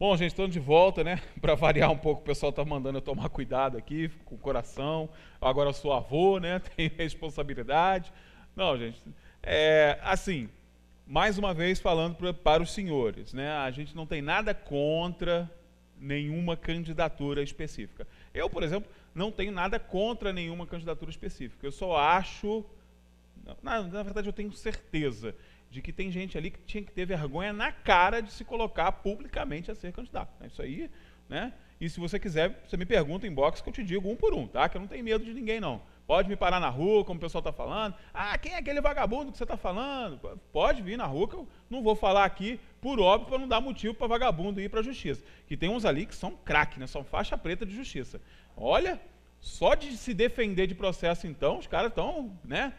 Bom, gente, estamos de volta, né? Para variar um pouco, o pessoal está mandando eu tomar cuidado aqui com o coração. Agora eu sou avô, né? Tenho responsabilidade. Não, gente, é, assim, mais uma vez falando pra, para os senhores, né? A gente não tem nada contra nenhuma candidatura específica. Eu, por exemplo, não tenho nada contra nenhuma candidatura específica. Eu só acho. Na, na verdade, eu tenho certeza de que tem gente ali que tinha que ter vergonha na cara de se colocar publicamente a ser candidato. Né? Isso aí, né? E se você quiser, você me pergunta em box que eu te digo um por um, tá? Que eu não tenho medo de ninguém, não. Pode me parar na rua, como o pessoal está falando. Ah, quem é aquele vagabundo que você está falando? Pode vir na rua, que eu não vou falar aqui, por óbvio, para não dar motivo para vagabundo ir para a justiça. Que tem uns ali que são craque, né? São faixa preta de justiça. Olha, só de se defender de processo, então, os caras estão, né?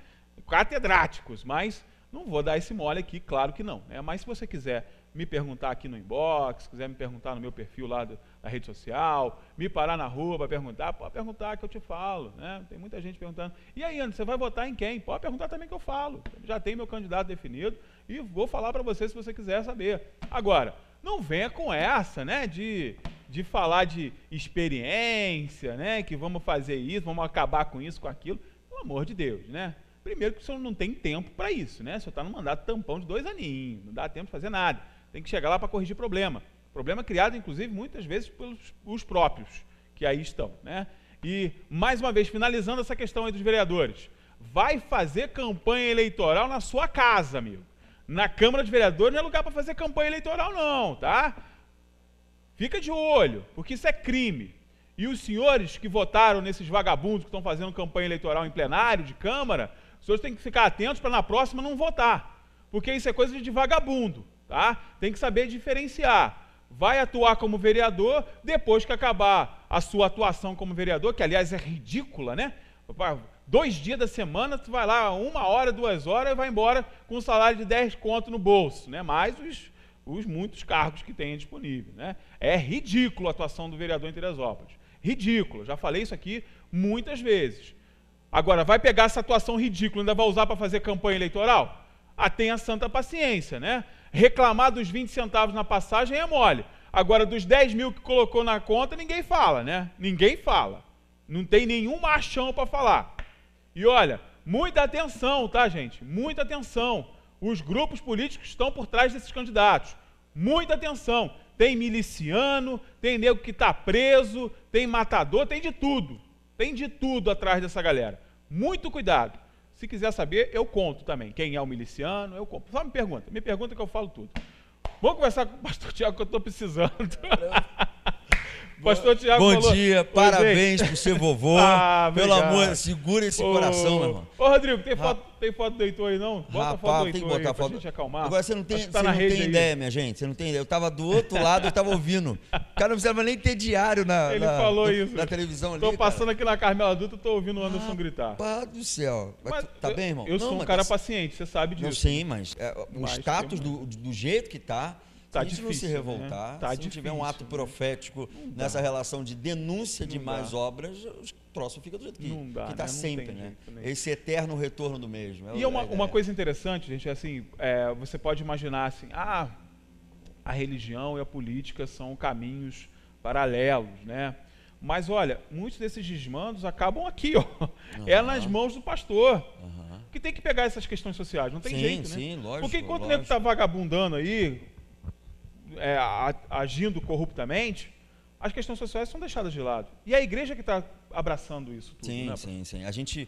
Catedráticos, mas não vou dar esse mole aqui, claro que não. Né? Mas se você quiser me perguntar aqui no inbox, quiser me perguntar no meu perfil lá do, na rede social, me parar na rua para perguntar, pode perguntar que eu te falo. Né? Tem muita gente perguntando. E aí, Anderson, você vai votar em quem? Pode perguntar também que eu falo. Já tem meu candidato definido e vou falar para você se você quiser saber. Agora, não venha com essa, né, de, de falar de experiência, né, que vamos fazer isso, vamos acabar com isso, com aquilo. Pelo amor de Deus, né? Primeiro que o senhor não tem tempo para isso, né? O senhor está no mandato tampão de dois aninhos, não dá tempo de fazer nada. Tem que chegar lá para corrigir problema. Problema criado, inclusive, muitas vezes pelos os próprios que aí estão, né? E, mais uma vez, finalizando essa questão aí dos vereadores, vai fazer campanha eleitoral na sua casa, amigo. Na Câmara de Vereadores não é lugar para fazer campanha eleitoral, não, tá? Fica de olho, porque isso é crime. E os senhores que votaram nesses vagabundos que estão fazendo campanha eleitoral em plenário de Câmara, os senhores têm que ficar atentos para na próxima não votar, porque isso é coisa de vagabundo, tá? Tem que saber diferenciar. Vai atuar como vereador depois que acabar a sua atuação como vereador, que aliás é ridícula, né? Dois dias da semana, tu vai lá uma hora, duas horas e vai embora com um salário de 10 conto no bolso, né? Mais os, os muitos cargos que tem disponível, né? É ridículo a atuação do vereador em Teresópolis. Ridículo, já falei isso aqui muitas vezes. Agora, vai pegar essa atuação ridícula, ainda vai usar para fazer campanha eleitoral? Ah, tenha santa paciência, né? Reclamar dos 20 centavos na passagem é mole. Agora, dos 10 mil que colocou na conta, ninguém fala, né? Ninguém fala. Não tem nenhum machão para falar. E olha, muita atenção, tá, gente? Muita atenção. Os grupos políticos estão por trás desses candidatos. Muita atenção. Tem miliciano, tem nego que está preso, tem matador, tem de tudo. Tem de tudo atrás dessa galera. Muito cuidado. Se quiser saber, eu conto também. Quem é o miliciano, eu conto. Só me pergunta. Me pergunta que eu falo tudo. Vamos conversar com o pastor Tiago que eu estou precisando. Pastor Tiago Bom falou, dia, parabéns pro seu vovô. ah, pelo amor, segura esse coração, meu irmão. Ô, Rodrigo, tem foto, Ra tem foto do Heitor aí não? Bota Rapaz, foto do tem que botar aí, foto. gente acalmar. Agora você não tem, tá você não tem ideia, minha gente. Você não tem ideia. Eu tava do outro lado, eu tava ouvindo. O cara não precisava nem ter diário na, Ele na, falou do, isso. na televisão ali. Tô passando cara. aqui na Carmela Dutra, tô ouvindo o Anderson ah, gritar. Pá do céu. Mas, tá eu, bem, irmão? Eu não, sou um cara tá paciente, você sabe disso. Não, sim, mas é, o status do, do jeito que tá Tá se a gente não se né? revoltar, né? tá se difícil, não tiver um ato né? profético nessa relação de denúncia não de mais dá. obras, o troço fica do jeito que está né? sempre, né? Esse eterno retorno do mesmo. É e é uma, uma, coisa interessante, gente, é assim, é, você pode imaginar assim, ah, a religião e a política são caminhos paralelos, né? Mas olha, muitos desses desmandos acabam aqui, ó. Uhum. É nas mãos do pastor. Uhum. Que tem que pegar essas questões sociais, não tem sim, jeito, né? Sim, lógico. Porque enquanto lógico. o nego tá vagabundando aí, é, agindo corruptamente, as questões sociais são deixadas de lado. E a igreja que está abraçando isso tudo. Sim, né? sim, sim. A gente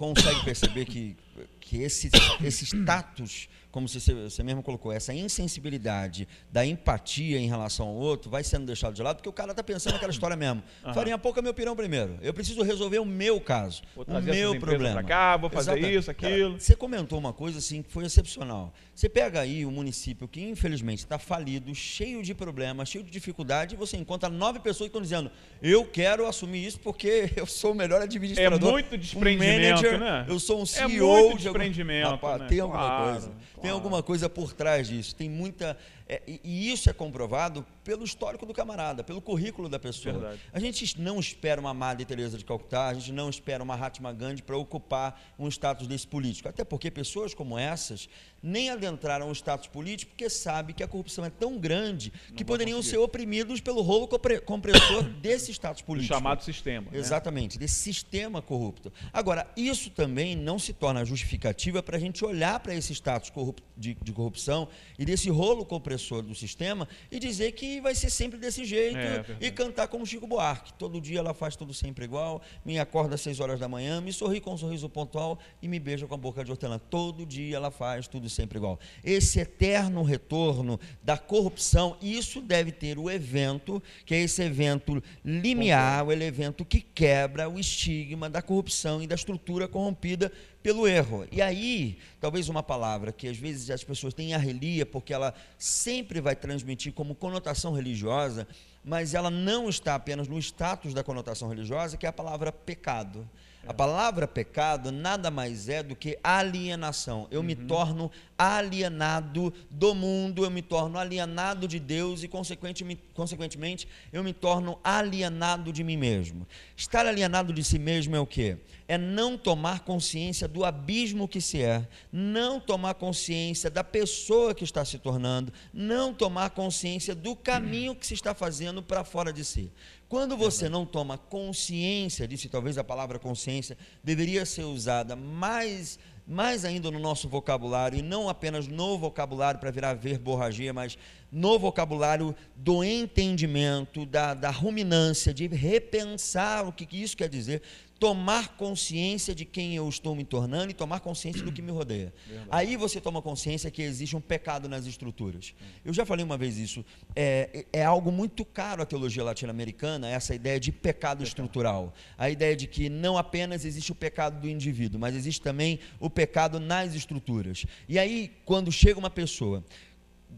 consegue perceber que, que esse, esse status, como você, você mesmo colocou, essa insensibilidade da empatia em relação ao outro vai sendo deixado de lado, porque o cara está pensando naquela história mesmo. Uhum. Farinha pouca é meu pirão primeiro. Eu preciso resolver o meu caso, vou o meu problema. Cá, vou fazer Exatamente. isso, aquilo. Cara, você comentou uma coisa assim que foi excepcional. Você pega aí o município que infelizmente está falido, cheio de problemas, cheio de dificuldade, e você encontra nove pessoas que estão dizendo: eu quero assumir isso porque eu sou o melhor administrador. É muito desprendimento. Um manager líder, né? eu sou um CEO é muito de empreendimento. Algum... Rapaz, né? Tem alguma claro, coisa. Claro. Tem alguma coisa por trás disso. Tem muita. É, e isso é comprovado pelo histórico do camarada, pelo currículo da pessoa. Verdade. A gente não espera uma Madre Teresa de Calcutá, a gente não espera uma Hatma Gandhi para ocupar um status desse político. Até porque pessoas como essas nem adentraram o status político porque sabe que a corrupção é tão grande não que poderiam ser oprimidos pelo rolo compressor desse status político. O chamado sistema. Né? Exatamente, desse sistema corrupto. Agora, isso isso também não se torna justificativa para a gente olhar para esse status corrupto de, de, corrupção e desse rolo compressor do sistema e dizer que vai ser sempre desse jeito é, é e cantar como Chico Buarque. Todo dia ela faz tudo sempre igual, me acorda às 6 horas da manhã, me sorri com um sorriso pontual e me beija com a boca de hortelã. Todo dia ela faz tudo sempre igual. Esse eterno retorno da corrupção, isso deve ter o evento, que é esse evento limiar, o evento que quebra o estigma da corrupção e da estrutura corrompida pelo erro. E aí, talvez uma palavra que às vezes as pessoas têm a relia, porque ela sempre vai transmitir como conotação religiosa, mas ela não está apenas no status da conotação religiosa, que é a palavra pecado. A é. palavra pecado nada mais é do que alienação. Eu uhum. me torno alienado do mundo, eu me torno alienado de Deus e, consequentemente, eu me torno alienado de mim mesmo. Estar alienado de si mesmo é o que? É não tomar consciência do abismo que se é, não tomar consciência da pessoa que está se tornando, não tomar consciência do caminho que se está fazendo para fora de si. Quando você não toma consciência disso, talvez a palavra consciência deveria ser usada mais mais ainda no nosso vocabulário, e não apenas no vocabulário para virar verborragia, mas no vocabulário do entendimento, da, da ruminância, de repensar o que, que isso quer dizer, tomar consciência de quem eu estou me tornando e tomar consciência do que me rodeia. Verdade. Aí você toma consciência que existe um pecado nas estruturas. Eu já falei uma vez isso. É, é algo muito caro à teologia latino-americana, essa ideia de pecado, pecado estrutural. A ideia de que não apenas existe o pecado do indivíduo, mas existe também o pecado nas estruturas. E aí, quando chega uma pessoa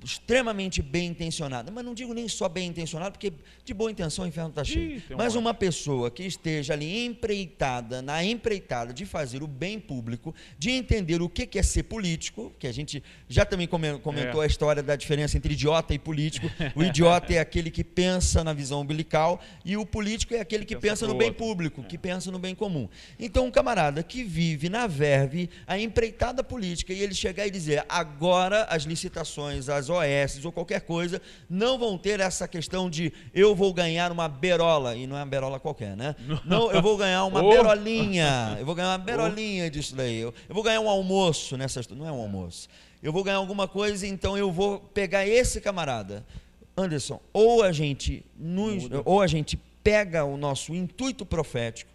extremamente bem intencionada, mas não digo nem só bem intencionada, porque de boa intenção o inferno está cheio. Ih, mas uma pessoa que esteja ali empreitada, na empreitada de fazer o bem público, de entender o que é ser político, que a gente já também comentou é. a história da diferença entre idiota e político. O idiota é aquele que pensa na visão umbilical e o político é aquele que, que pensa, pensa no bem outro. público, é. que pensa no bem comum. Então, um camarada que vive na verve a empreitada política e ele chegar e dizer agora as licitações, as das OS ou qualquer coisa, não vão ter essa questão de eu vou ganhar uma berola, e não é uma berola qualquer, né? Não, eu vou ganhar uma oh. berolinha, eu vou ganhar uma oh! berolinha disso daí, eu, eu vou ganhar um almoço nessas, não é um almoço, eu vou ganhar alguma coisa, então eu vou pegar esse camarada. Anderson, ou a gente, nos, ou a gente pega o nosso intuito profético,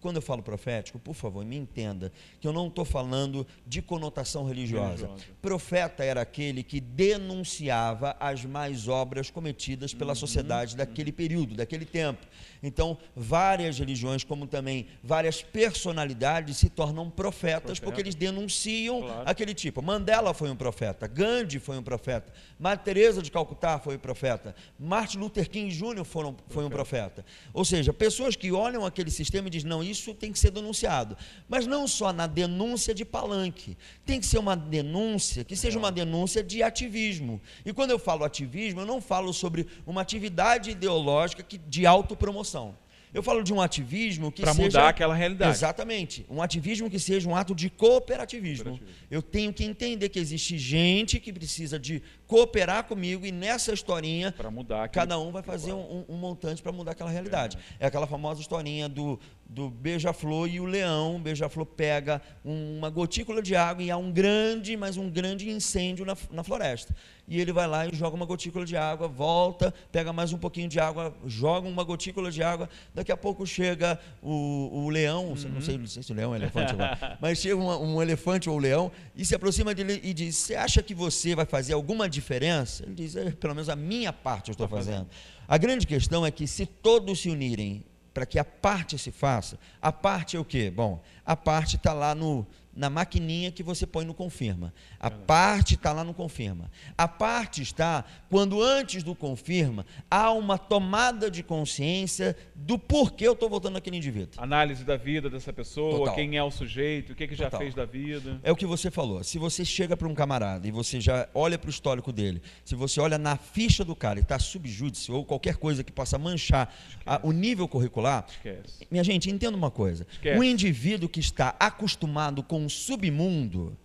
quando eu falo profético, por favor, me entenda que eu não estou falando de conotação religiosa. religiosa. Profeta era aquele que denunciava as más obras cometidas pela uhum, sociedade uhum. daquele uhum. período, daquele tempo. Então, várias religiões, como também várias personalidades, se tornam profetas profeta. porque eles denunciam claro. aquele tipo. Mandela foi um profeta, Gandhi foi um profeta, Madre Teresa de Calcutá foi um profeta, Martin Luther King Jr. Foram, foi um profeta. Ou seja, pessoas que olham aquele sistema e dizem, não, isso tem que ser denunciado. Mas não só na denúncia de palanque. Tem que ser uma denúncia que seja uma denúncia de ativismo. E quando eu falo ativismo, eu não falo sobre uma atividade ideológica que, de autopromoção. Eu falo de um ativismo que pra seja. Para mudar aquela realidade. Exatamente. Um ativismo que seja um ato de cooperativismo. Eu tenho que entender que existe gente que precisa de cooperar comigo e nessa historinha, aquele... cada um vai fazer um, um montante para mudar aquela realidade. É. é aquela famosa historinha do, do beija-flor e o leão. O beija-flor pega uma gotícula de água e há um grande, mas um grande incêndio na, na floresta. E ele vai lá e joga uma gotícula de água, volta, pega mais um pouquinho de água, joga uma gotícula de água. Daqui a pouco chega o, o leão, uhum. não, sei, uhum. não sei se o leão é um elefante agora, mas chega um, um elefante ou um leão e se aproxima dele e diz: Você acha que você vai fazer alguma diferença? Ele diz, é, pelo menos a minha parte eu estou tá fazendo. A grande questão é que se todos se unirem para que a parte se faça, a parte é o quê? Bom, a parte está lá no, na maquininha que você põe no confirma. A parte está lá no confirma. A parte está quando antes do confirma há uma tomada de consciência do porquê eu estou votando naquele indivíduo. Análise da vida dessa pessoa, Total. quem é o sujeito, o que, que já Total. fez da vida. É o que você falou. Se você chega para um camarada e você já olha para o histórico dele, se você olha na ficha do cara e está subjúdice ou qualquer coisa que possa manchar a, o nível curricular, Esquece. minha gente, entenda uma coisa. Esquece. O indivíduo que está acostumado com submundo,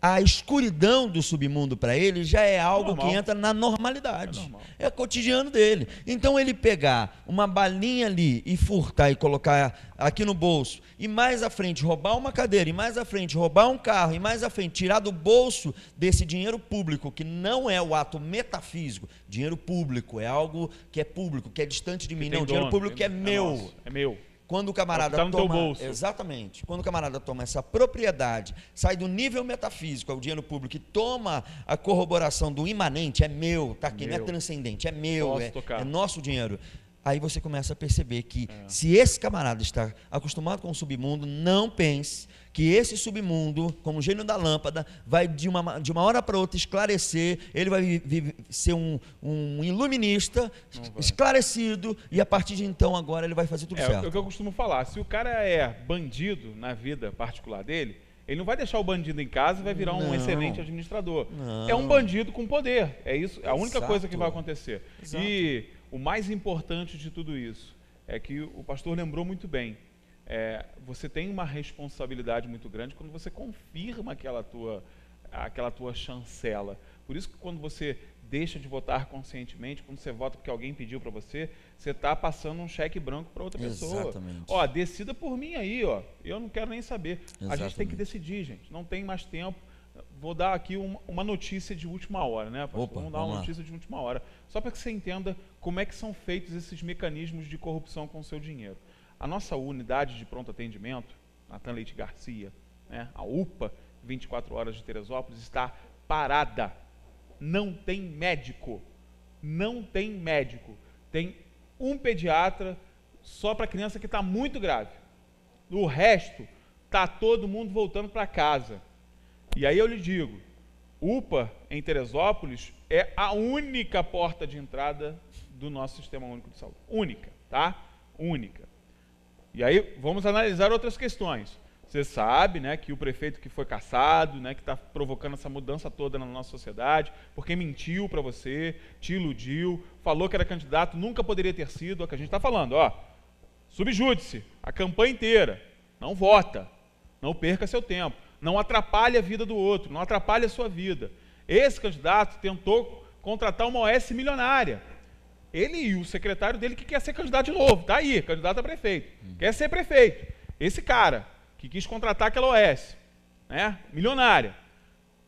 a escuridão do submundo para ele já é algo normal. que entra na normalidade. É, é, cotidiano dele. Então ele pegar uma balinha ali e furtar e colocar aqui no bolso, e mais à frente roubar uma cadeira, e mais à frente roubar um carro, e mais à frente tirar do bolso desse dinheiro público, que não é o ato metafísico, dinheiro público, é algo que é público, que é distante de mim, não, dono, dinheiro público que é, é meu. é meu. Quando o camarada tá toma, exatamente, quando o camarada toma essa propriedade, sai do nível metafísico ao é dinheiro público e toma a corroboração do imanente, é meu, tá aqui, meu. não é transcendente, é meu, é, é nosso dinheiro. Aí você começa a perceber que é. se esse camarada está acostumado com o submundo, não pense que esse submundo, como o gênio da lâmpada, vai de uma, de uma hora para outra esclarecer, ele vai ser um, um iluminista esclarecido, e a partir de então agora ele vai fazer tudo é, certo. É o que eu costumo falar, se o cara é bandido na vida particular dele, ele não vai deixar o bandido em casa e vai virar não, um excelente administrador. Não. É um bandido com poder. É isso, é a única Exato. coisa que vai acontecer. Exato. E o mais importante de tudo isso é que o pastor lembrou muito bem. É, você tem uma responsabilidade muito grande quando você confirma aquela tua, aquela tua chancela. Por isso que quando você deixa de votar conscientemente, quando você vota porque alguém pediu para você, você está passando um cheque branco para outra pessoa. Exatamente. Ó, decida por mim aí, ó. Eu não quero nem saber. Exatamente. A gente tem que decidir, gente. Não tem mais tempo. Vou dar aqui uma notícia de última hora, né, Vou Opa, vamos dar vamos uma lá. notícia de última hora. Só para que você entenda como é que são feitos esses mecanismos de corrupção com o seu dinheiro. A nossa unidade de pronto atendimento, Natan Leite Garcia, né, a UPA, 24 horas de Teresópolis, está parada. Não tem médico. Não tem médico. Tem um pediatra só para criança que está muito grave. O resto, está todo mundo voltando para casa. E aí eu lhe digo, UPA em Teresópolis é a única porta de entrada do nosso sistema único de saúde. Única, tá? Única. E aí vamos analisar outras questões. Você sabe, né, que o prefeito que foi caçado, né, que está provocando essa mudança toda na nossa sociedade, porque mentiu para você, te iludiu, falou que era candidato, nunca poderia ter sido, é o que a gente está falando, ó. Subjúdice, a campanha inteira, não vota, não perca seu tempo não atrapalhe a vida do outro, não atrapalhe a sua vida. Esse candidato tentou contratar uma OS milionária. Ele e o secretário dele que quer ser candidato de novo, está aí, candidato a prefeito. Quer ser prefeito. Esse cara que quis contratar aquela OS, né? Milionária.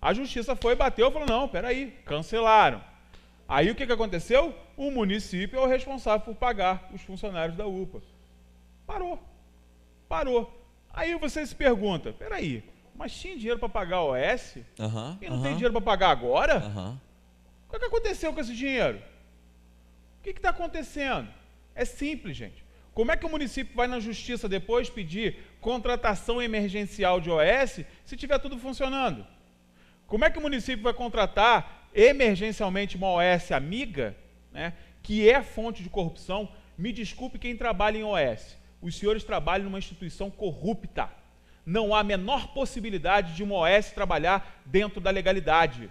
A justiça foi, bateu, falou: "Não, peraí, cancelaram". Aí o que, que aconteceu? O município é o responsável por pagar os funcionários da UPA. Parou. Parou. Aí você se pergunta: peraí, mas tinha dinheiro para pagar o OS uhum, e não uhum. tem dinheiro para pagar agora? Uhum. O que, aconteceu com esse dinheiro? O que está acontecendo? É simples, gente. Como é que o município vai na justiça depois pedir contratação emergencial de OS se tiver tudo funcionando? Como é que o município vai contratar emergencialmente uma OS amiga, né, que é fonte de corrupção? Me desculpe quem trabalha em OS. Os senhores trabalham numa instituição corrupta não há a menor possibilidade de uma OS trabalhar dentro da legalidade.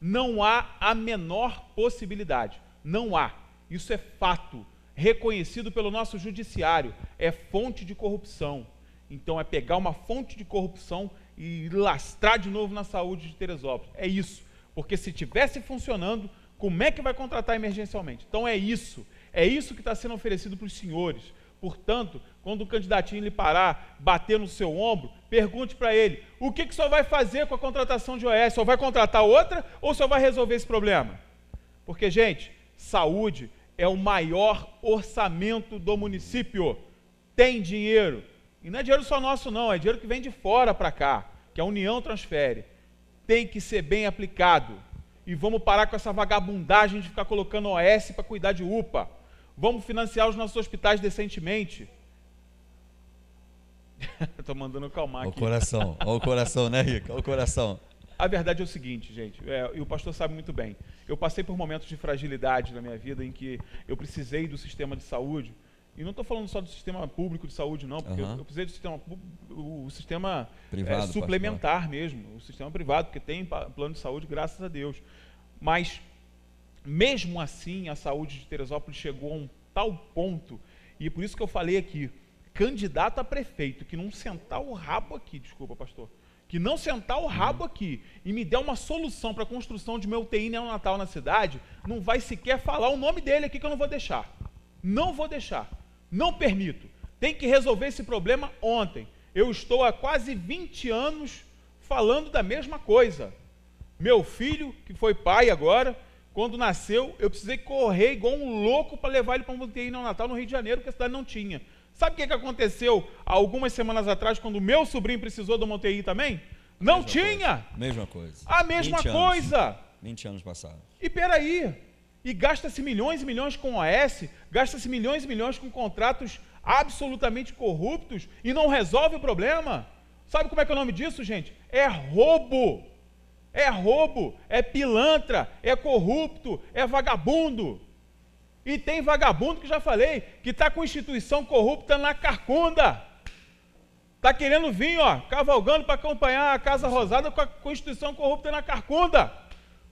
Não há a menor possibilidade. Não há. Isso é fato, reconhecido pelo nosso judiciário. É fonte de corrupção. Então é pegar uma fonte de corrupção e lastrar de novo na saúde de Teresópolis. É isso. Porque se tivesse funcionando, como é que vai contratar emergencialmente? Então é isso. É isso que está sendo oferecido para os senhores. Portanto, quando o candidatinho lhe parar, bater no seu ombro, pergunte para ele: o que, que o senhor vai fazer com a contratação de OS? Só vai contratar outra ou só vai resolver esse problema? Porque, gente, saúde é o maior orçamento do município. Tem dinheiro. E não é dinheiro só nosso, não, é dinheiro que vem de fora para cá, que a União transfere. Tem que ser bem aplicado. E vamos parar com essa vagabundagem de ficar colocando OS para cuidar de UPA. Vamos financiar os nossos hospitais decentemente. Estou mandando calmar aqui. O coração, o coração, né, Rica? O coração. A verdade é o seguinte, gente, é, e o pastor sabe muito bem. Eu passei por momentos de fragilidade na minha vida em que eu precisei do sistema de saúde. E não estou falando só do sistema público de saúde, não, porque uhum. eu, eu, precisei do sistema, o, sistema privado, é, suplementar mesmo, o sistema privado, porque tem plano de saúde, graças a Deus. Mas mesmo assim, a saúde de Teresópolis chegou a um tal ponto, e por isso que eu falei aqui, candidato a prefeito, que não sentar o rabo aqui, desculpa, pastor, que não sentar o rabo aqui e me der uma solução para a construção de meu UTI neonatal na cidade, não vai sequer falar o nome dele aqui que eu não vou deixar. Não vou deixar. Não permito. Tem que resolver esse problema ontem. Eu estou há quase 20 anos falando da mesma coisa. Meu filho, que foi pai agora, quando nasceu, eu precisei correr igual um louco para levar ele para um no Natal no Rio de Janeiro, que a cidade não tinha. Sabe o que, que aconteceu algumas semanas atrás, quando o meu sobrinho precisou do Monteí também? Não mesma tinha! Coisa. Mesma coisa. A mesma 20 coisa! Anos. 20 anos passaram. E peraí, e gasta-se milhões e milhões com OS, gasta-se milhões e milhões com contratos absolutamente corruptos e não resolve o problema? Sabe como é que é o nome disso, gente? É roubo! é roubo, é pilantra, é corrupto, é vagabundo. E tem vagabundo que já falei, que está com instituição corrupta na carcunda. Está querendo vir, ó, cavalgando para acompanhar a Casa Rosada com a Constituição corrupta na carcunda.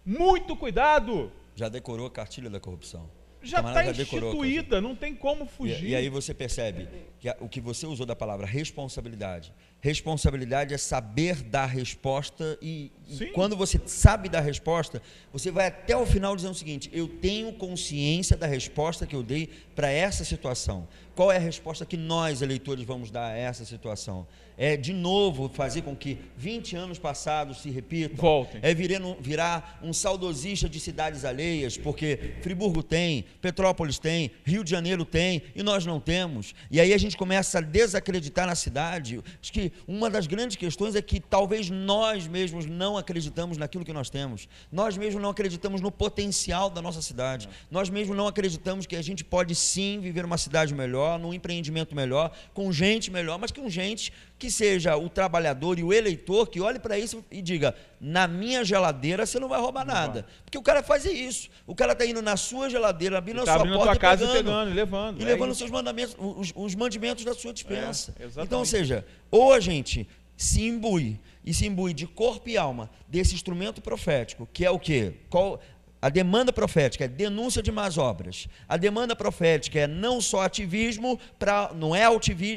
Muito cuidado. Já decorou a cartilha da corrupção. Já está instituída, não tem como fugir. E, e aí você percebe, que o que você usou da palavra responsabilidade. Responsabilidade é saber dar resposta e, e, quando você sabe dar resposta, você vai até o final dizendo o seguinte: eu tenho consciência da resposta que eu dei para essa situação. Qual é a resposta que nós eleitores vamos dar a essa situação? É de novo fazer com que 20 anos passados se repitam. Voltem. É virar um, virar um saudosista de cidades alheias, porque Friburgo tem, Petrópolis tem, Rio de Janeiro tem e nós não temos. E aí a gente gente começa a desacreditar na cidade, acho que uma das grandes questões é que talvez nós mesmos não acreditamos naquilo que nós temos. Nós mesmos não acreditamos no potencial da nossa cidade. Nós mesmos não acreditamos que a gente pode sim viver uma cidade melhor, num empreendimento melhor, com gente melhor, mas com gente que seja o trabalhador e o eleitor que olhe para isso e diga: na minha geladeira você não vai roubar não nada. Vai. Porque o cara faz isso. O cara está indo na sua geladeira, abrindo tá a sua porta. e casa pegando, pegando, e levando. E é levando os seus mandamentos, os, mandamentos da sua dispensa. É, então, ou seja, ou a gente se imbui, e se imbui de corpo e alma desse instrumento profético, que é o quê? Qual, a demanda profética é denúncia de más obras. A demanda profética é não só ativismo para não é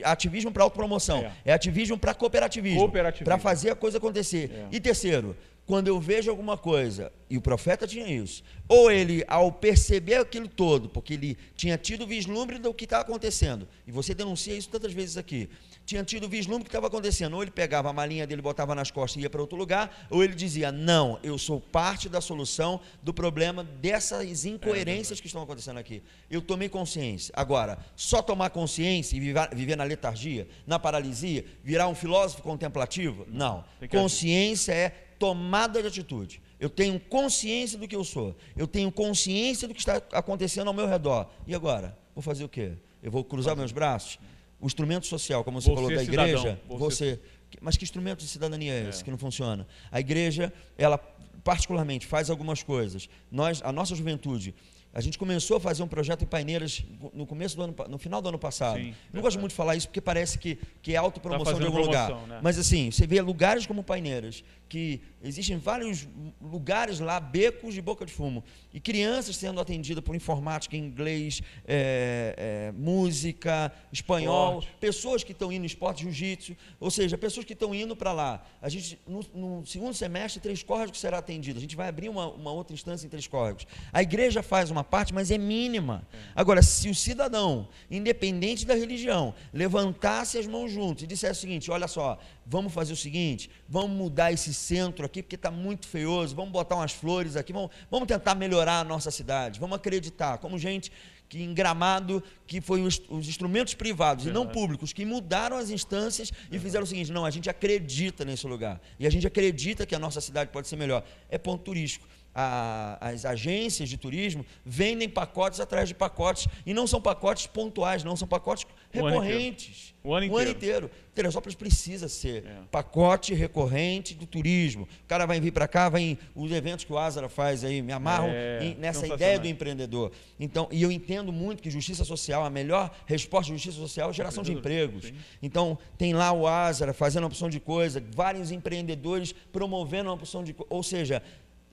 ativismo para autopromoção, é, é ativismo para cooperativismo, para fazer a coisa acontecer. É. E terceiro, quando eu vejo alguma coisa, e o profeta tinha isso, ou ele, ao perceber aquilo todo, porque ele tinha tido vislumbre do que está acontecendo, e você denuncia isso tantas vezes aqui, tinha tido vislumbre do que estava acontecendo. Ou ele pegava a malinha dele, botava nas costas e ia para outro lugar, ou ele dizia: Não, eu sou parte da solução do problema dessas incoerências é que estão acontecendo aqui. Eu tomei consciência. Agora, só tomar consciência e viver na letargia, na paralisia, virar um filósofo contemplativo? Hum, Não. Consciência é tomada de atitude. Eu tenho consciência do que eu sou. Eu tenho consciência do que está acontecendo ao meu redor. E agora? Vou fazer o quê? Eu vou cruzar meus braços? O instrumento social, como você, você falou, da igreja, cidadão, você... você. Mas que instrumento de cidadania é esse é. que não funciona? A igreja, ela particularmente faz algumas coisas. Nós, a nossa juventude a gente começou a fazer um projeto em paineiras no começo do ano, no final do ano passado. Sim, não gosto muito de falar isso porque parece que, que é autopromoção tá de algum promoção, lugar. Né? Mas assim, você vê lugares como paineiras, que existem vários lugares lá, becos de boca de fumo. E crianças sendo atendidas por informática, inglês, é, é, música, espanhol, esporte. pessoas que estão indo esporte, jiu-jitsu, ou seja, pessoas que estão indo para lá. A gente, no, no, segundo semestre, Três Córregos será atendido. A gente vai abrir uma, uma outra instância em Três Córregos. A igreja faz uma uma parte, mas é mínima. É. Agora, se o cidadão, independente da religião, levantasse as mãos juntos e dissesse o seguinte: olha só, vamos fazer o seguinte, vamos mudar esse centro aqui, porque está muito feioso, vamos botar umas flores aqui, vamos, vamos tentar melhorar a nossa cidade, vamos acreditar, como gente que em Gramado, que foi os, os instrumentos privados e não públicos que mudaram as instâncias e fizeram o seguinte: não, a gente acredita nesse lugar e a gente acredita que a nossa cidade pode ser melhor. É ponto turístico a, as agências de turismo vendem pacotes atrás de pacotes e não são pacotes pontuais, não são pacotes o recorrentes. o ano inteiro. O ano inteiro. Teresópolis precisa ser é. pacote recorrente do turismo. O cara vai vir para cá, vai em, os eventos que o Azara faz aí, me amarram é, nessa ideia do empreendedor. Então, e eu entendo muito que justiça social, a melhor resposta à justiça social é geração de empregos. Sim. Então, tem lá o Azara fazendo uma opção de coisa, vários empreendedores promovendo uma opção de coisa. Ou seja,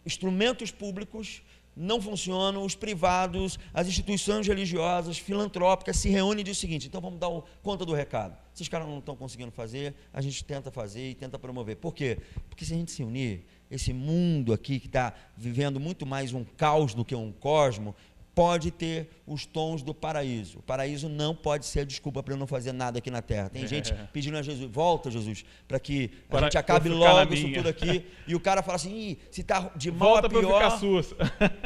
instrumentos públicos não funcionam, os privados, as instituições religiosas, filantrópicas se reúnem e dizem o seguinte: então vamos dar o, conta do recado. Se os caras não estão conseguindo fazer, a gente tenta fazer e tenta promover. Por quê? Porque se a gente se unir, esse mundo aqui que está vivendo muito mais um caos do que um cosmo, pode ter os tons do paraíso. O paraíso não pode ser desculpa para eu não fazer nada aqui na terra. Tem é. gente pedindo a Jesus, volta Jesus, para que para, a gente acabe logo isso tudo aqui. E o cara fala assim, se está de mal volta a pior,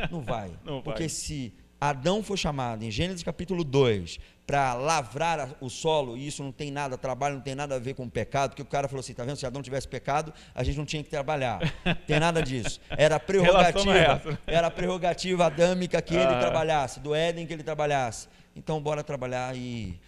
não vai. não vai. Porque se Adão foi chamado em Gênesis capítulo 2 para lavrar o solo, e isso não tem nada, trabalho não tem nada a ver com pecado, porque o cara falou assim, tá vendo, se Adão tivesse pecado, a gente não tinha que trabalhar, tem nada disso, era é prerrogativa, era prerrogativa adâmica que ele ah. trabalhasse, do Éden que ele trabalhasse, então bora trabalhar e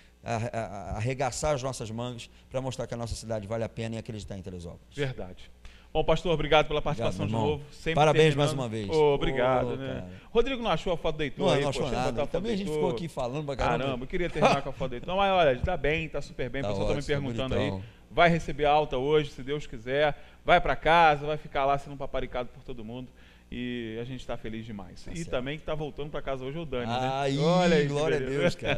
arregaçar as nossas mangas para mostrar que a nossa cidade vale a pena e acreditar em Teresópolis. Verdade. Bom, pastor, obrigado pela participação obrigado, de novo. Sempre Parabéns mais uma vez. Oh, obrigado, oh, né? Cara. Rodrigo não achou a foto do Heitor? Não, aí, não achou nada. A Também a gente ficou aqui falando pra caramba. Caramba, eu queria terminar com a foto do Heitor. Mas olha, tá bem, tá super bem. o tá pessoal tá ótimo, tá me perguntando aí. Vai receber alta hoje, se Deus quiser. Vai para casa, vai ficar lá sendo paparicado por todo mundo. E a gente está feliz demais. Tá e certo. também que está voltando para casa hoje é o Dani. Ai, né? Olha aí, glória a Deus, cara.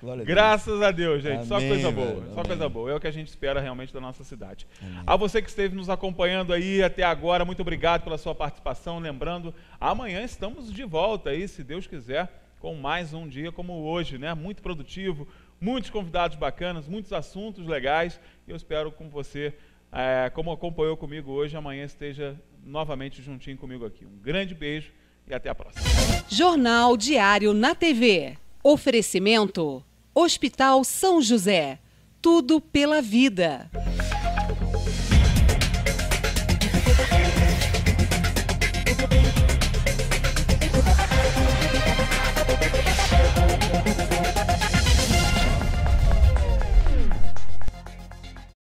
glória a Deus. Graças a Deus, gente. Amém, só coisa boa. Velho, só amém. coisa boa. É o que a gente espera realmente da nossa cidade. Amém. A você que esteve nos acompanhando aí até agora, muito obrigado pela sua participação. Lembrando, amanhã estamos de volta aí, se Deus quiser, com mais um dia como hoje, né? Muito produtivo, muitos convidados bacanas, muitos assuntos legais. E eu espero com você. É, como acompanhou comigo hoje, amanhã esteja novamente juntinho comigo aqui. Um grande beijo e até a próxima. Jornal Diário na TV. Oferecimento: Hospital São José. Tudo pela vida.